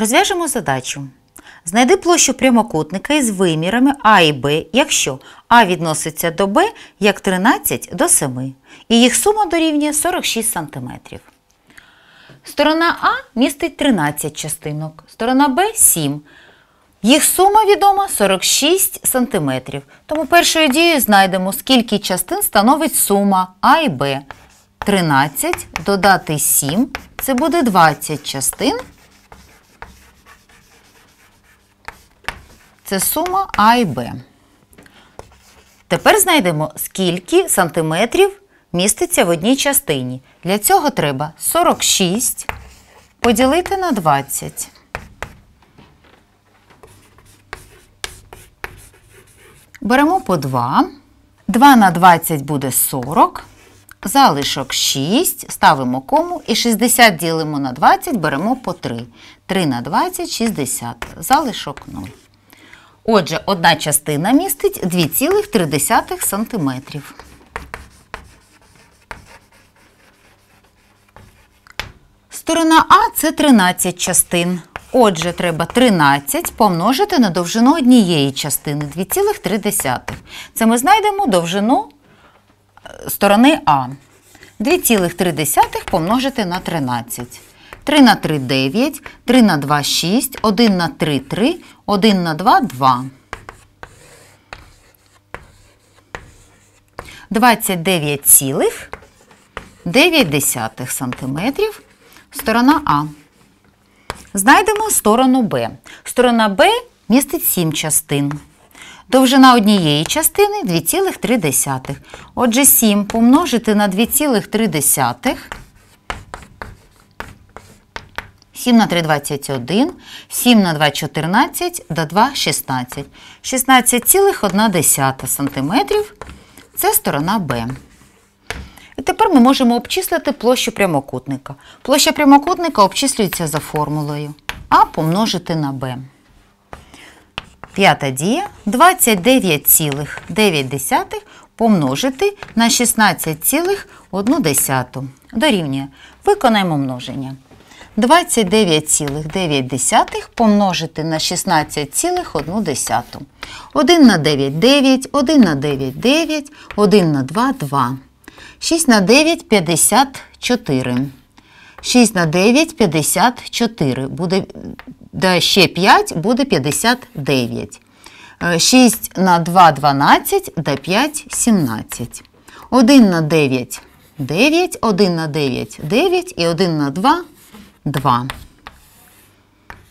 Розв'яжемо задачу. Знайди площу прямокутника із вимірами А і Б, якщо А відноситься до Б як 13 до 7, і їх сума дорівнює 46 см. Сторона А містить 13 частинок, сторона Б 7. Їх сума відома 46 см. Тому першою дією знайдемо, скільки частин становить сума А і Б. 13 додати 7 це буде 20 частин. Це сума А і Б. Тепер знайдемо, скільки сантиметрів міститься в одній частині. Для цього треба 46 поділити на 20. Беремо по 2. 2 на 20 буде 40. Залишок 6, ставимо кому і 60 ділимо на 20, беремо по 3. 3 на 20 60. Залишок 0. Отже, одна частина містить 2,3 см. Сторона А це 13 частин. Отже, треба 13 помножити на довжину однієї частини 2,3. Це ми знайдемо довжину е, сторони А. 2,3 помножити на 13. 3 на 3 9, 3 на 2 6, 1 на 3 3, 1 на 2 2. 29,9 сантиметрів сторона А. Знайдемо сторону Б. Сторона Б містить 7 частин. Довжина однієї частини 2,3. Отже, 7 помножити на 2,3 7 на 3 21, 7 на 2 14 до 2 16. 16,1 см це сторона Б. І тепер ми можемо обчислити площу прямокутника. Площа прямокутника обчислюється за формулою А помножити на Б. П'ята дія 29,9 помножити на 16,1 дорівнює. Виконаємо множення. 29,9 помножити на 16,1. 1 на 9 9, 1 на 9 9, 1 на 2 2. 6 на 9 54. 6 на 9 54. Буде, да, ще 5 буде 59. 6 е, на 2 12 да 5 17. 1 на 9 9, 1 на 9 9 і 1 на 2 2.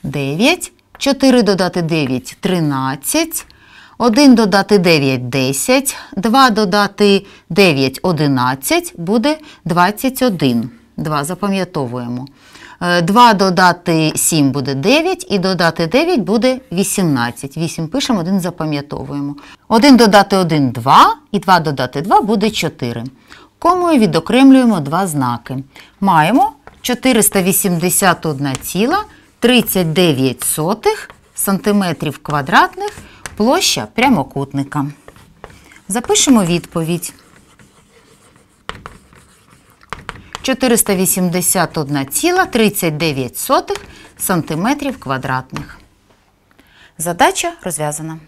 9. 4 додати 9 13. 1 додати 9 10. 2 додати 9 11. Буде 21. 2 запам'ятовуємо. 2 е, додати 7 буде 9, і додати 9 буде 18. 8 пишемо, 1 запам'ятовуємо. 1 додати 1 2, і 2 додати 2 буде 4. Комою відокремлюємо два знаки. Маємо 481,39 сантиметрів квадратних площа прямокутника. Запишемо відповідь. 481,39 см квадратних. Задача розв'язана.